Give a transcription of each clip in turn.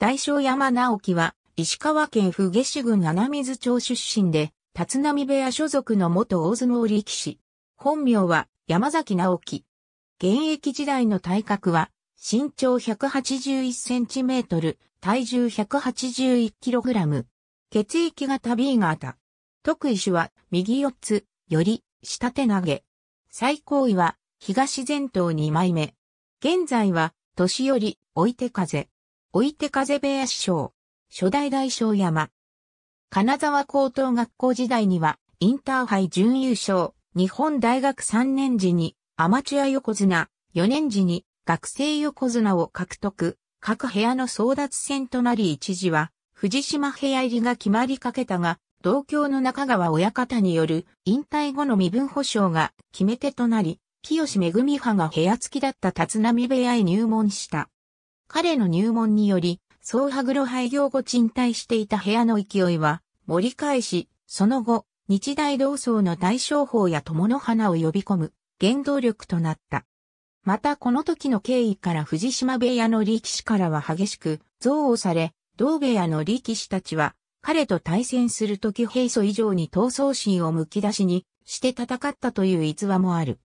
大正山直樹は、石川県富下市郡七水町出身で、立浪部屋所属の元大相撲力士。本名は、山崎直樹。現役時代の体格は、身長181センチメートル、体重181キログラム。血液型 B 型。特異種は、右四つ、より、下手投げ。最高位は、東前頭2枚目。現在は、年寄り、置いて風。おいて風部屋師匠、初代大将山。金沢高等学校時代には、インターハイ準優勝、日本大学3年時に、アマチュア横綱、4年時に、学生横綱を獲得、各部屋の争奪戦となり一時は、藤島部屋入りが決まりかけたが、同郷の中川親方による引退後の身分保障が決め手となり、清恵派が部屋付きだった立浪部屋へ入門した。彼の入門により、総グ黒廃業後賃貸していた部屋の勢いは盛り返し、その後、日大同窓の大商法や友の花を呼び込む原動力となった。またこの時の経緯から藤島部屋の力士からは激しく憎悪され、同部屋の力士たちは彼と対戦する時平素以上に闘争心をむき出しにして戦ったという逸話もある。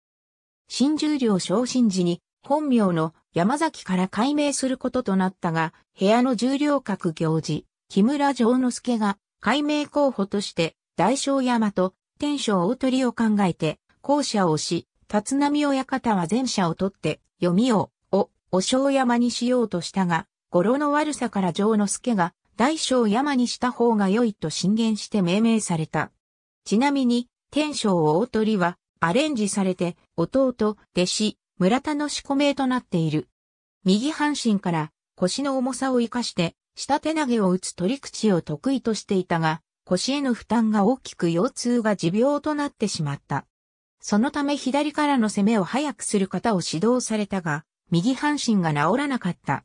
新十両昇進時に本名の山崎から改名することとなったが、部屋の重量格行事、木村城之助が改名候補として大正山と天正大鳥を考えて、校舎をし、立浪親方は前者を取って、読みを、を、お正山にしようとしたが、語呂の悪さから城之助が、大正山にした方が良いと進言して命名された。ちなみに、天正大鳥は、アレンジされて、弟、弟子、村田の四股名となっている。右半身から腰の重さを生かして下手投げを打つ取り口を得意としていたが、腰への負担が大きく腰痛が持病となってしまった。そのため左からの攻めを早くする方を指導されたが、右半身が治らなかった。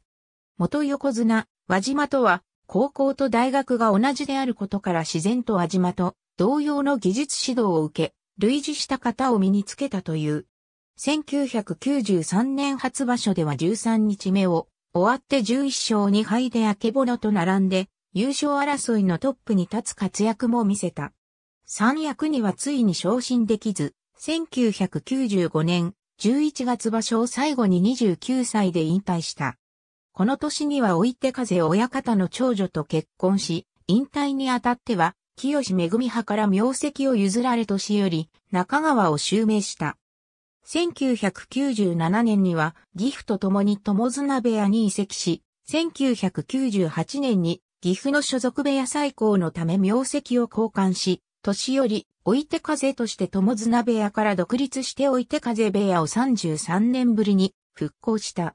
元横綱、輪島とは、高校と大学が同じであることから自然と輪島と同様の技術指導を受け、類似した型を身につけたという。1993年初場所では13日目を終わって11勝2敗で明けぼのと並んで優勝争いのトップに立つ活躍も見せた。三役にはついに昇進できず、1995年11月場所を最後に29歳で引退した。この年には置いて風親方の長女と結婚し、引退にあたっては、清恵派から名跡を譲られ年より中川を襲名した。1997年には岐阜と共に友綱部屋に移籍し、1998年に岐阜の所属部屋最高のため名跡を交換し、年より置いて風として友綱部屋から独立して置いて風部屋を33年ぶりに復興した。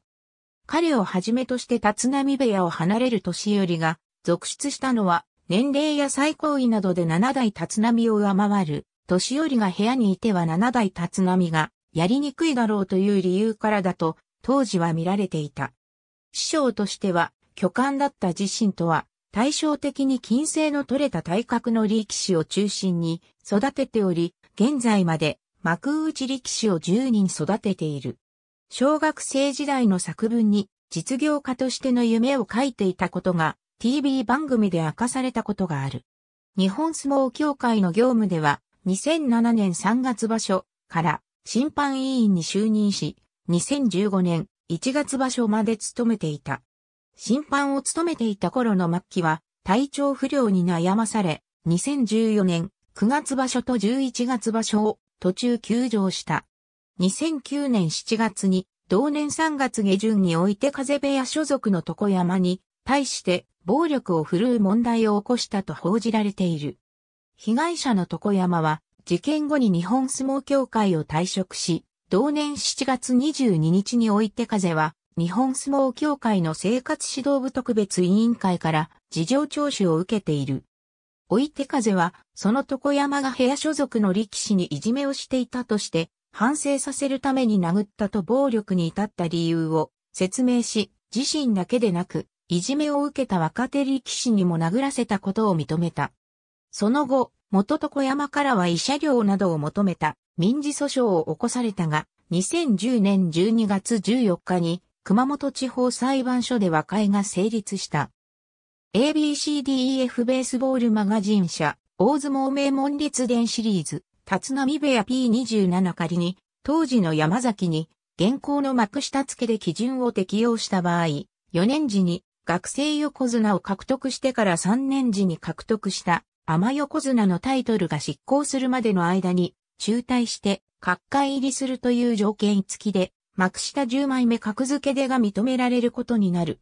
彼をはじめとして立浪部屋を離れる年寄りが続出したのは年齢や最高位などで7代立浪を上回る年寄りが部屋にいては7代立浪がやりにくいだろうという理由からだと、当時は見られていた。師匠としては、巨漢だった自身とは、対照的に金星の取れた体格の力士を中心に育てており、現在まで幕内力士を10人育てている。小学生時代の作文に実業家としての夢を書いていたことが TV 番組で明かされたことがある。日本相撲協会の業務では2007年3月場所から審判委員に就任し、2015年1月場所まで務めていた。審判を務めていた頃の末期は、体調不良に悩まされ、2014年9月場所と11月場所を途中休場した。2009年7月に、同年3月下旬において風部屋所属の床山に、対して暴力を振るう問題を起こしたと報じられている。被害者の床山は、事件後に日本相撲協会を退職し、同年7月22日において風は、日本相撲協会の生活指導部特別委員会から事情聴取を受けている。おいて風は、その床山が部屋所属の力士にいじめをしていたとして、反省させるために殴ったと暴力に至った理由を説明し、自身だけでなく、いじめを受けた若手力士にも殴らせたことを認めた。その後、元床山からは医者料などを求めた民事訴訟を起こされたが、2010年12月14日に熊本地方裁判所で和解が成立した。ABCDEF ベースボールマガジン社、大相撲名門列伝シリーズ、立浪部屋 P27 仮に、当時の山崎に、現行の幕下付で基準を適用した場合、4年時に学生横綱を獲得してから3年時に獲得した天横綱のタイトルが執行するまでの間に、中退して、各界入りするという条件付きで、幕下10枚目格付け出が認められることになる。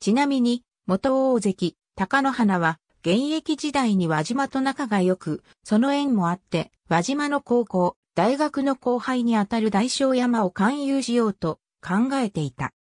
ちなみに、元大関、高野花は、現役時代に輪島と仲が良く、その縁もあって、輪島の高校、大学の後輩にあたる大正山を勧誘しようと考えていた。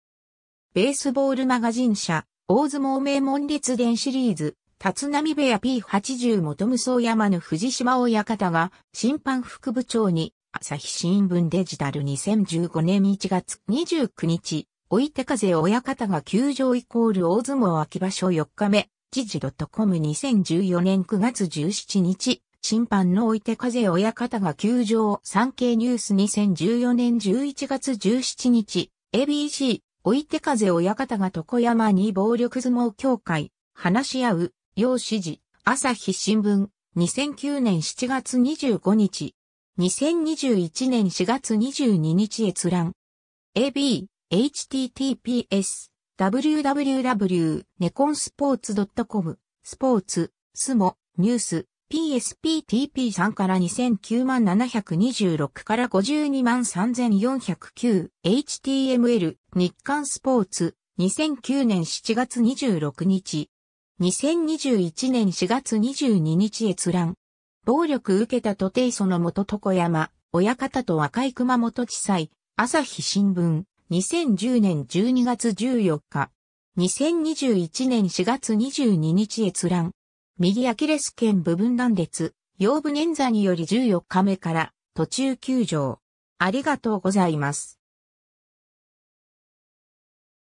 ベースボールマガジン社、大相撲名門列伝シリーズ、立浪部屋 P80 元無双山の藤島親方が審判副部長に朝日新聞デジタル2015年1月29日、い手風親方が球場イコール大相撲秋場所4日目、時事 .com2014 年9月17日、審判のい手風親方が球場産経ニュース2014年11月17日、ABC、い手風親方が床山に暴力相撲協会、話し合う、要指示、朝日新聞、2009年7月25日、2021年4月22日閲覧。AB、https、www.neconsports.com、スポーツ、スモ、ニュース、PSPTP3 から29726から523,409、HTML、日刊スポーツ、2009年7月26日、2021年4月22日閲覧。暴力受けた都て祖の元床山、親方と若い熊本地裁、朝日新聞、2010年12月14日。2021年4月22日閲覧。右アキレス腱部分断裂、腰部捻挫により14日目から途中休場。ありがとうございます。